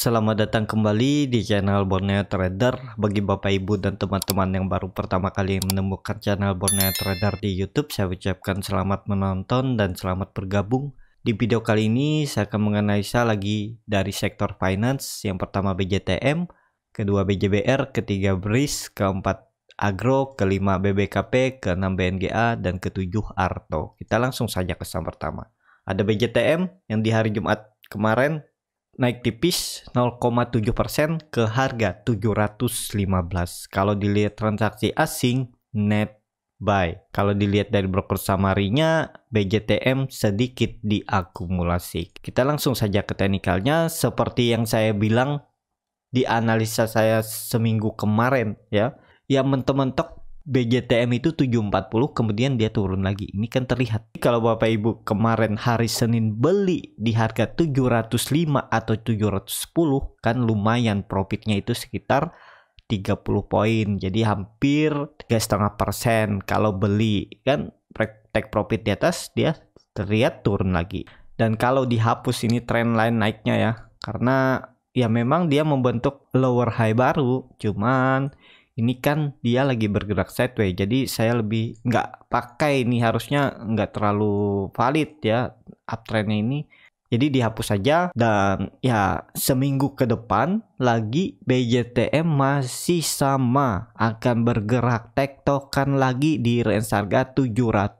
Selamat datang kembali di channel Borneo Trader Bagi bapak ibu dan teman-teman yang baru pertama kali menemukan channel Borneo Trader di Youtube Saya ucapkan selamat menonton dan selamat bergabung Di video kali ini saya akan menganalisa lagi dari sektor finance Yang pertama BJTM, kedua BJBR, ketiga BRIS, keempat Agro, kelima BBKP, keenam BNGA, dan ketujuh Arto Kita langsung saja ke saham pertama Ada BJTM yang di hari Jumat kemarin naik tipis 0,7% ke harga 715. Kalau dilihat transaksi asing net buy. Kalau dilihat dari broker samarinya, BJTM sedikit diakumulasi. Kita langsung saja ke teknikalnya. Seperti yang saya bilang di analisa saya seminggu kemarin ya. Yang mentok-mentok BJTM itu 740 kemudian dia turun lagi. Ini kan terlihat. Kalau Bapak Ibu kemarin hari Senin beli di harga 705 atau 710 kan lumayan profitnya itu sekitar 30 poin. Jadi hampir 3,5% kalau beli kan take profit di atas dia terlihat turun lagi. Dan kalau dihapus ini trend line naiknya ya. Karena ya memang dia membentuk lower high baru cuman ini kan dia lagi bergerak sideways jadi saya lebih nggak pakai ini harusnya nggak terlalu valid ya uptrendnya ini jadi dihapus saja dan ya seminggu ke depan lagi BJTM masih sama akan bergerak tektokan lagi di range harga 700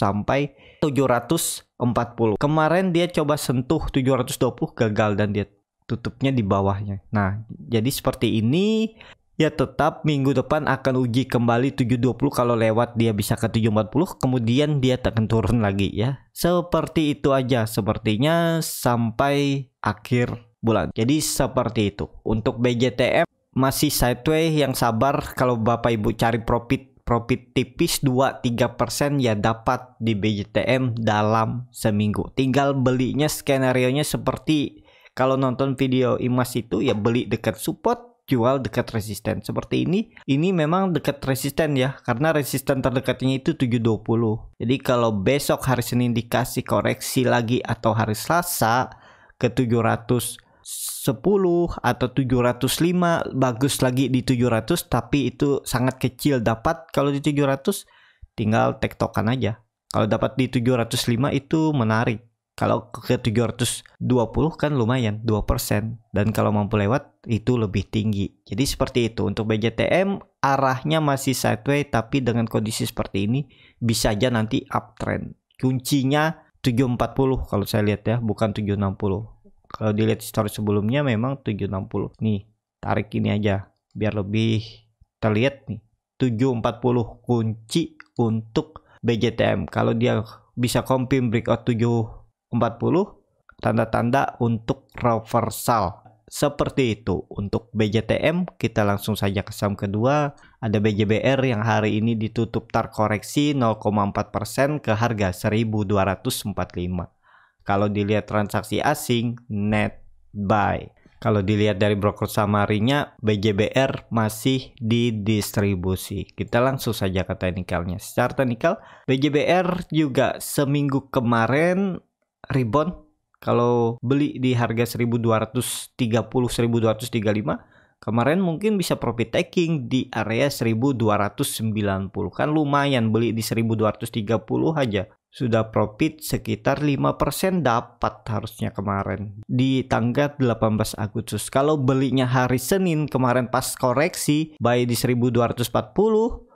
sampai 740. Kemarin dia coba sentuh 720 gagal dan dia tutupnya di bawahnya. Nah, jadi seperti ini ya tetap minggu depan akan uji kembali 720 kalau lewat dia bisa ke 740 kemudian dia akan turun lagi ya seperti itu aja sepertinya sampai akhir bulan jadi seperti itu untuk BJTM masih sideways yang sabar kalau Bapak Ibu cari profit profit tipis 2-3% ya dapat di BJTM dalam seminggu tinggal belinya skenario nya seperti kalau nonton video Imas itu ya beli dekat support jual dekat resisten seperti ini ini memang dekat resisten ya karena resisten terdekatnya itu 720 jadi kalau besok hari Senin dikasih koreksi lagi atau hari Selasa ke 710 atau 705 bagus lagi di 700 tapi itu sangat kecil dapat kalau di 700 tinggal tektokan aja kalau dapat di 705 itu menarik kalau ke 720 kan lumayan 2% dan kalau mampu lewat itu lebih tinggi. Jadi seperti itu untuk BJTM arahnya masih sideways tapi dengan kondisi seperti ini bisa aja nanti uptrend. Kuncinya 740 kalau saya lihat ya bukan 760. Kalau dilihat story sebelumnya memang 760. Nih, tarik ini aja biar lebih terlihat nih. 740 kunci untuk BJTM. Kalau dia bisa confirm breakout 7 40 tanda-tanda untuk reversal. Seperti itu. Untuk BJTM kita langsung saja ke saham kedua. Ada BJBR yang hari ini ditutup terkoreksi 0,4% ke harga 1245. Kalau dilihat transaksi asing net buy. Kalau dilihat dari broker samarinya, BJBR masih didistribusi. Kita langsung saja ke technicalnya Secara technical BJBR juga seminggu kemarin Rebound kalau beli di harga 1230 1235 Kemarin mungkin bisa profit taking di area 1290 kan lumayan beli di 1230 aja sudah profit sekitar 5% dapat harusnya kemarin di tanggal 18 Agustus. Kalau belinya hari Senin kemarin pas koreksi buy di 1240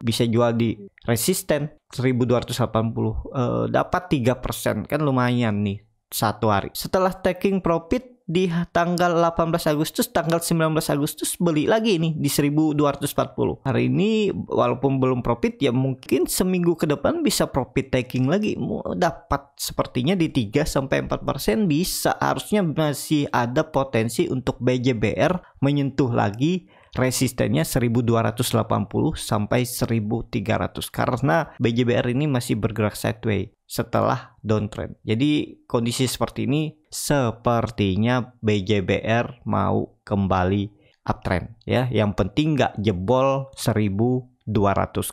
bisa jual di resisten 1280 eh, dapat 3% kan lumayan nih satu hari. Setelah taking profit di tanggal 18 Agustus, tanggal 19 Agustus beli lagi nih di 1240. Hari ini walaupun belum profit ya mungkin seminggu ke depan bisa profit taking lagi. mau Dapat sepertinya di 3 sampai 4% bisa harusnya masih ada potensi untuk BJBR menyentuh lagi resistennya 1280 sampai 1300 karena BJBR ini masih bergerak sideways setelah downtrend. Jadi kondisi seperti ini sepertinya BJBR mau kembali uptrend ya. Yang penting nggak jebol 1200.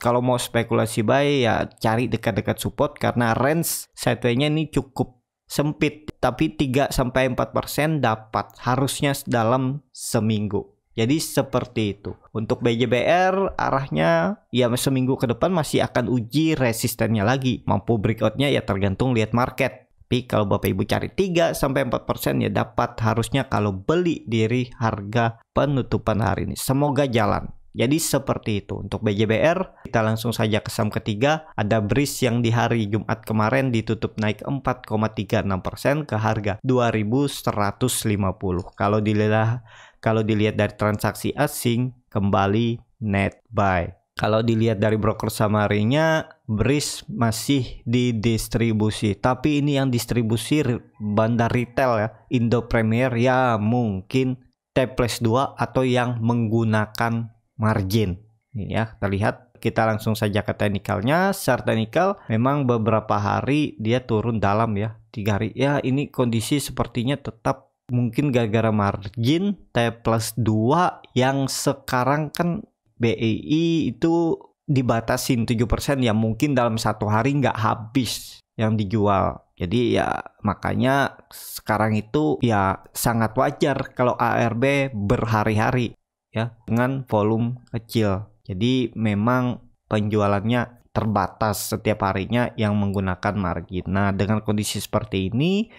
Kalau mau spekulasi buy ya cari dekat-dekat support karena range sideways-nya ini cukup sempit tapi 3 sampai 4% dapat harusnya dalam seminggu. Jadi seperti itu. Untuk BJBR arahnya ya seminggu ke depan masih akan uji resistennya lagi. Mampu breakoutnya ya tergantung lihat market. Tapi kalau Bapak Ibu cari 3 sampai 4% ya dapat harusnya kalau beli diri harga penutupan hari ini. Semoga jalan. Jadi seperti itu untuk BJBR kita langsung saja ke saham ketiga ada BRIS yang di hari Jumat kemarin ditutup naik 4,36% ke harga 2150. Kalau dilihat kalau dilihat dari transaksi asing, kembali net buy. Kalau dilihat dari broker samarinya, nya masih didistribusi. Tapi ini yang distribusi bandar retail ya, Indo Premier ya mungkin T plus 2 atau yang menggunakan margin. Ini ya, terlihat kita langsung saja ke technicalnya. Secara teknikal memang beberapa hari dia turun dalam ya, tiga hari. Ya ini kondisi sepertinya tetap mungkin gara-gara margin T plus 2 yang sekarang kan BEI itu dibatasin 7% ya mungkin dalam satu hari nggak habis yang dijual. Jadi ya makanya sekarang itu ya sangat wajar kalau ARB berhari-hari ya dengan volume kecil. Jadi memang penjualannya terbatas setiap harinya yang menggunakan margin. Nah, dengan kondisi seperti ini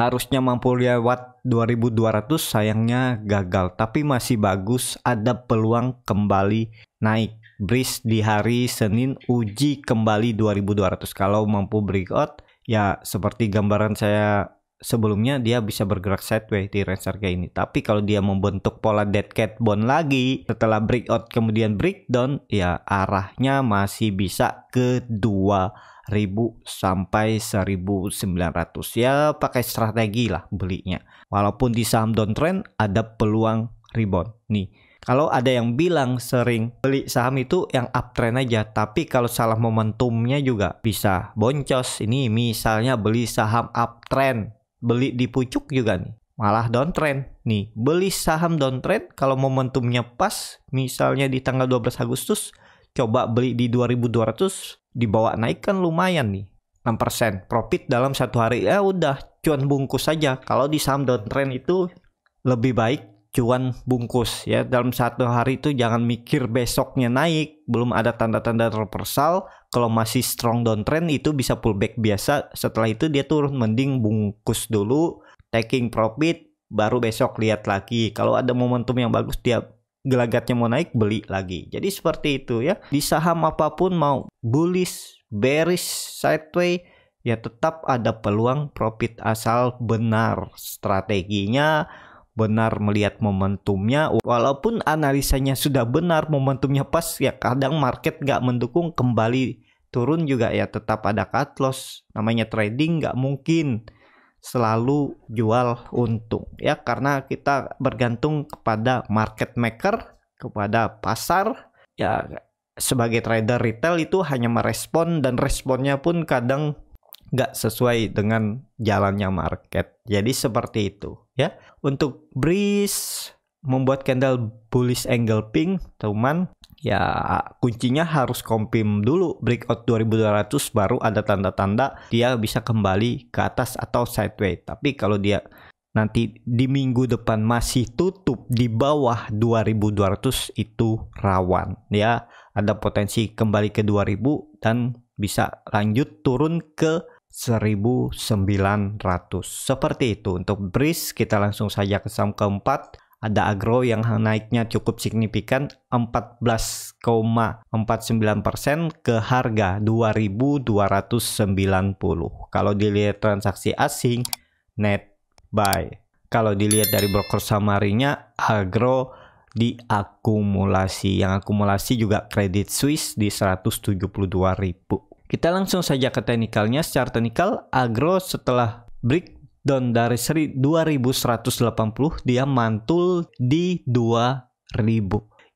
harusnya mampu lewat 2200 sayangnya gagal tapi masih bagus ada peluang kembali naik bridge di hari Senin uji kembali 2200 kalau mampu breakout ya seperti gambaran saya sebelumnya dia bisa bergerak sideways di range harga ini. Tapi kalau dia membentuk pola dead cat bond lagi setelah breakout kemudian breakdown, ya arahnya masih bisa ke 2000 sampai 1900 ya pakai strategi lah belinya. Walaupun di saham downtrend ada peluang rebound nih. Kalau ada yang bilang sering beli saham itu yang uptrend aja, tapi kalau salah momentumnya juga bisa boncos. Ini misalnya beli saham uptrend beli di pucuk juga nih malah downtrend nih beli saham downtrend kalau momentumnya pas misalnya di tanggal 12 Agustus coba beli di 2200 dibawa naik kan lumayan nih 6% profit dalam satu hari ya udah cuan bungkus saja kalau di saham downtrend itu lebih baik cuan bungkus ya dalam satu hari itu jangan mikir besoknya naik belum ada tanda-tanda reversal kalau masih strong downtrend itu bisa pullback biasa setelah itu dia turun mending bungkus dulu taking profit baru besok lihat lagi kalau ada momentum yang bagus dia gelagatnya mau naik beli lagi jadi seperti itu ya di saham apapun mau bullish bearish sideways ya tetap ada peluang profit asal benar strateginya benar melihat momentumnya walaupun analisanya sudah benar momentumnya pas ya kadang market nggak mendukung kembali turun juga ya tetap ada cut loss namanya trading nggak mungkin selalu jual untung ya karena kita bergantung kepada market maker kepada pasar ya sebagai trader retail itu hanya merespon dan responnya pun kadang nggak sesuai dengan jalannya market. Jadi seperti itu ya. Untuk breeze membuat candle bullish angle pink, teman ya kuncinya harus confirm dulu breakout 2200 baru ada tanda-tanda dia bisa kembali ke atas atau sideways. Tapi kalau dia nanti di minggu depan masih tutup di bawah 2200 itu rawan ya ada potensi kembali ke 2000 dan bisa lanjut turun ke 1900. Seperti itu untuk BRIS kita langsung saja ke saham keempat ada agro yang naiknya cukup signifikan 14,49% ke harga 2290. Kalau dilihat transaksi asing net buy. Kalau dilihat dari broker samarinya agro diakumulasi. Yang akumulasi juga kredit Swiss di 172.000. Kita langsung saja ke teknikalnya. Secara teknikal, agro setelah break down dari seri 2180 dia mantul di 2000.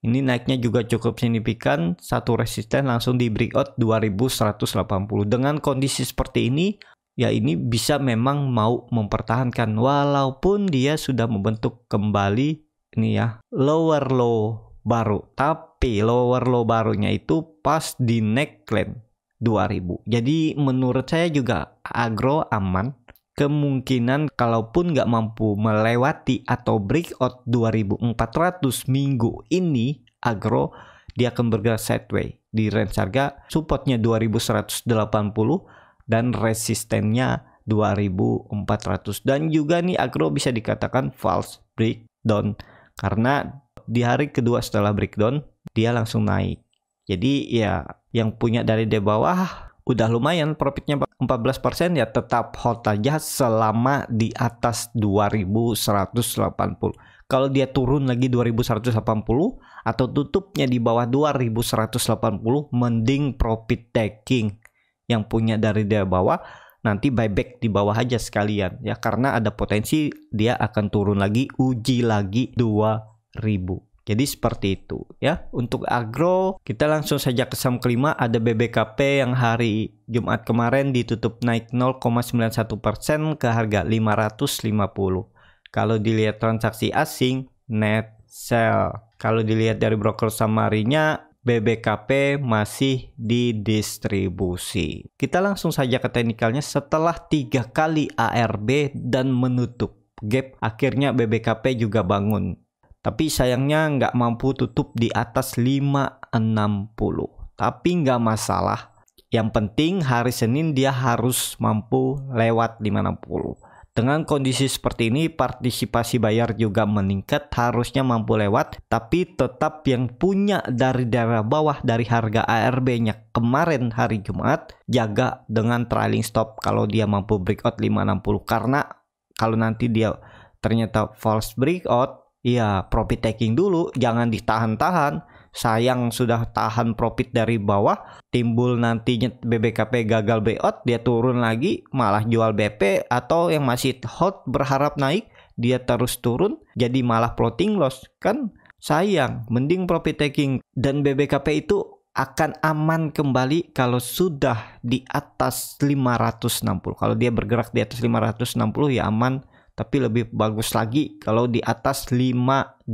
Ini naiknya juga cukup signifikan, satu resisten langsung di breakout 2180. Dengan kondisi seperti ini, ya ini bisa memang mau mempertahankan walaupun dia sudah membentuk kembali ini ya lower low baru tapi lower low barunya itu pas di neckline 2000. Jadi menurut saya juga agro aman. Kemungkinan kalaupun nggak mampu melewati atau break breakout 2400 minggu ini agro dia akan bergerak sideways di range harga supportnya 2180 dan resistennya 2400 dan juga nih agro bisa dikatakan false breakdown karena di hari kedua setelah breakdown dia langsung naik jadi ya yang punya dari di bawah udah lumayan profitnya 14% ya tetap hold aja selama di atas 2180. Kalau dia turun lagi 2180 atau tutupnya di bawah 2180 mending profit taking yang punya dari di bawah nanti buyback di bawah aja sekalian ya karena ada potensi dia akan turun lagi uji lagi 2000 jadi seperti itu ya. Untuk agro kita langsung saja ke saham kelima ada BBKP yang hari Jumat kemarin ditutup naik 0,91% ke harga 550. Kalau dilihat transaksi asing net sell. Kalau dilihat dari broker samarinya BBKP masih didistribusi. Kita langsung saja ke teknikalnya setelah tiga kali ARB dan menutup gap akhirnya BBKP juga bangun tapi sayangnya nggak mampu tutup di atas 560. Tapi nggak masalah. Yang penting hari Senin dia harus mampu lewat 560. Dengan kondisi seperti ini, partisipasi bayar juga meningkat, harusnya mampu lewat, tapi tetap yang punya dari daerah bawah dari harga ARB-nya kemarin hari Jumat, jaga dengan trailing stop kalau dia mampu breakout 560 karena kalau nanti dia ternyata false breakout Iya, profit taking dulu, jangan ditahan-tahan. Sayang sudah tahan profit dari bawah, timbul nantinya BBKP gagal buyout, dia turun lagi, malah jual BP atau yang masih hot berharap naik, dia terus turun, jadi malah floating loss. Kan sayang, mending profit taking dan BBKP itu akan aman kembali kalau sudah di atas 560. Kalau dia bergerak di atas 560 ya aman tapi lebih bagus lagi kalau di atas 580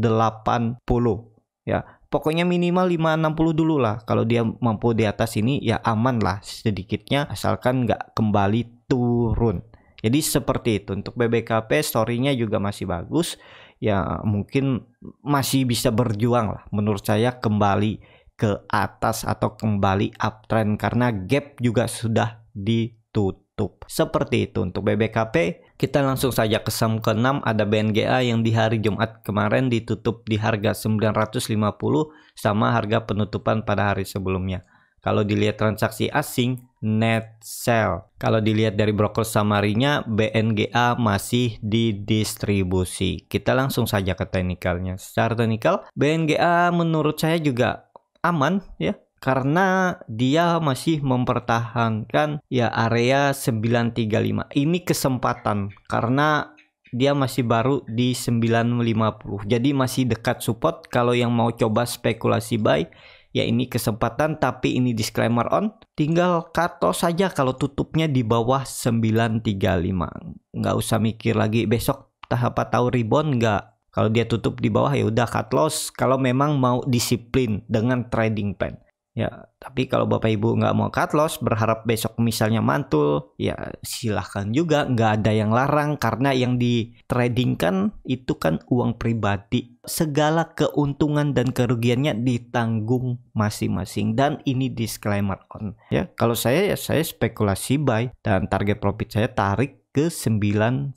ya pokoknya minimal 560 dulu lah kalau dia mampu di atas ini ya aman lah sedikitnya asalkan nggak kembali turun jadi seperti itu untuk BBKP storynya juga masih bagus ya mungkin masih bisa berjuang lah menurut saya kembali ke atas atau kembali uptrend karena gap juga sudah ditutup seperti itu untuk BBKP kita langsung saja ke saham ke-6 ada BNGA yang di hari Jumat kemarin ditutup di harga 950 sama harga penutupan pada hari sebelumnya. Kalau dilihat transaksi asing net sell. Kalau dilihat dari broker samarinya BNGA masih didistribusi. Kita langsung saja ke teknikalnya. Secara teknikal BNGA menurut saya juga aman ya karena dia masih mempertahankan ya area 935. Ini kesempatan karena dia masih baru di 950. Jadi masih dekat support kalau yang mau coba spekulasi buy ya ini kesempatan tapi ini disclaimer on tinggal kato saja kalau tutupnya di bawah 935 nggak usah mikir lagi besok tahap tahu rebound nggak kalau dia tutup di bawah ya udah cut loss kalau memang mau disiplin dengan trading plan Ya, tapi kalau Bapak Ibu nggak mau cut loss, berharap besok misalnya mantul, ya silahkan juga. Nggak ada yang larang karena yang di trading kan itu kan uang pribadi. Segala keuntungan dan kerugiannya ditanggung masing-masing. Dan ini disclaimer on. Ya, kalau saya ya saya spekulasi buy dan target profit saya tarik ke 990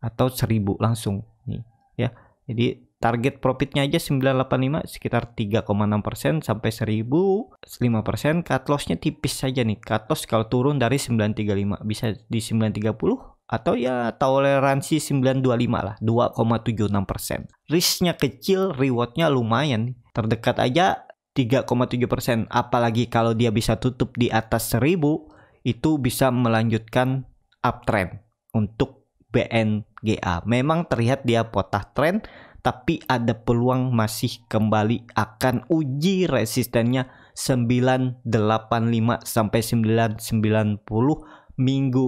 atau 1000 langsung nih. Ya, jadi Target profitnya aja 985 sekitar 3,6% sampai 1005%. Cut lossnya tipis saja nih. Cut loss kalau turun dari 935 bisa di 930 atau ya toleransi 925 lah 2,76%. Risknya kecil, rewardnya lumayan. Terdekat aja 3,7%. Apalagi kalau dia bisa tutup di atas 1000 itu bisa melanjutkan uptrend untuk BNGA. Memang terlihat dia potah trend tapi ada peluang masih kembali akan uji resistennya 985 sampai 990 minggu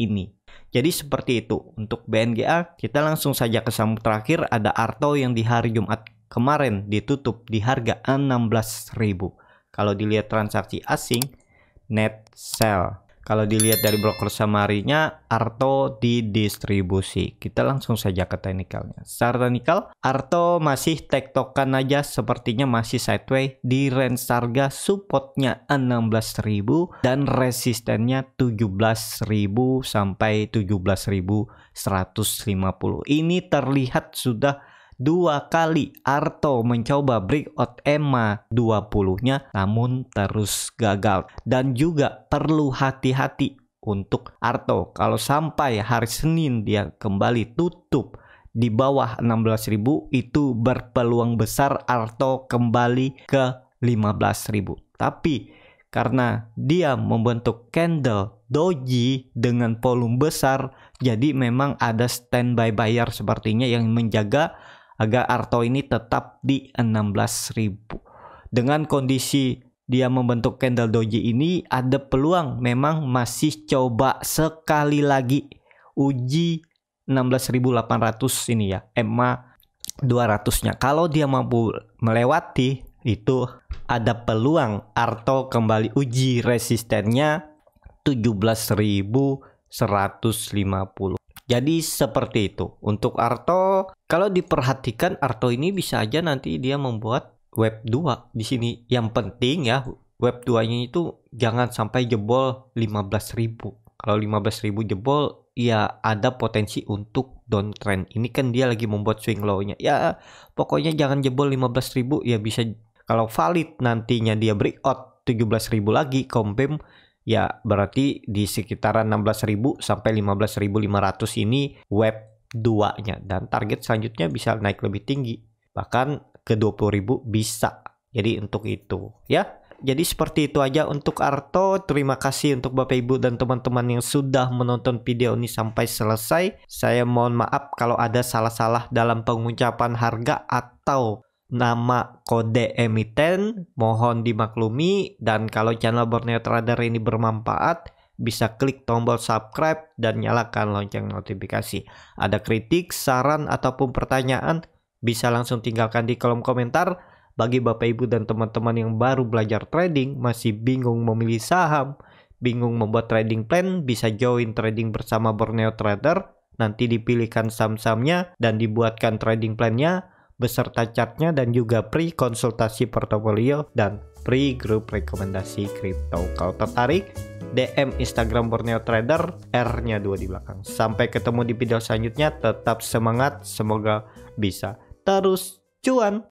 ini. Jadi seperti itu untuk BNGA kita langsung saja ke saham terakhir ada Arto yang di hari Jumat kemarin ditutup di harga 16.000. Kalau dilihat transaksi asing net sell kalau dilihat dari broker samarinya, Arto di distribusi. Kita langsung saja ke teknikalnya. Secara teknikal, Arto masih tektokan aja sepertinya masih sideways di range harga supportnya 16.000 dan resistennya 17.000 sampai 17.150. Ini terlihat sudah Dua kali Arto mencoba break out EMA 20-nya namun terus gagal. Dan juga perlu hati-hati untuk Arto. Kalau sampai hari Senin dia kembali tutup di bawah 16.000 itu berpeluang besar Arto kembali ke 15.000. Tapi karena dia membentuk candle doji dengan volume besar jadi memang ada standby buyer sepertinya yang menjaga agar Arto ini tetap di 16.000. Dengan kondisi dia membentuk candle doji ini ada peluang memang masih coba sekali lagi uji 16.800 ini ya EMA 200 nya kalau dia mampu melewati itu ada peluang Arto kembali uji resistennya 17.150 jadi seperti itu. Untuk Arto, kalau diperhatikan Arto ini bisa aja nanti dia membuat web 2 di sini. Yang penting ya, web 2-nya itu jangan sampai jebol 15.000. Kalau 15.000 jebol, ya ada potensi untuk downtrend. Ini kan dia lagi membuat swing low-nya. Ya, pokoknya jangan jebol 15.000 ya bisa kalau valid nantinya dia breakout 17.000 lagi, confirm ya berarti di sekitaran 16.000 sampai 15.500 ini web 2-nya dan target selanjutnya bisa naik lebih tinggi bahkan ke 20.000 bisa. Jadi untuk itu ya. Jadi seperti itu aja untuk Arto. Terima kasih untuk Bapak Ibu dan teman-teman yang sudah menonton video ini sampai selesai. Saya mohon maaf kalau ada salah-salah dalam pengucapan harga atau nama kode emiten, mohon dimaklumi dan kalau channel Borneo Trader ini bermanfaat, bisa klik tombol subscribe dan nyalakan lonceng notifikasi. Ada kritik, saran ataupun pertanyaan bisa langsung tinggalkan di kolom komentar. Bagi Bapak Ibu dan teman-teman yang baru belajar trading, masih bingung memilih saham, bingung membuat trading plan, bisa join trading bersama Borneo Trader. Nanti dipilihkan saham-sahamnya dan dibuatkan trading plannya beserta chartnya dan juga pre konsultasi portofolio dan pre grup rekomendasi kripto. Kalau tertarik, DM Instagram Borneo Trader R-nya dua di belakang. Sampai ketemu di video selanjutnya, tetap semangat, semoga bisa terus cuan.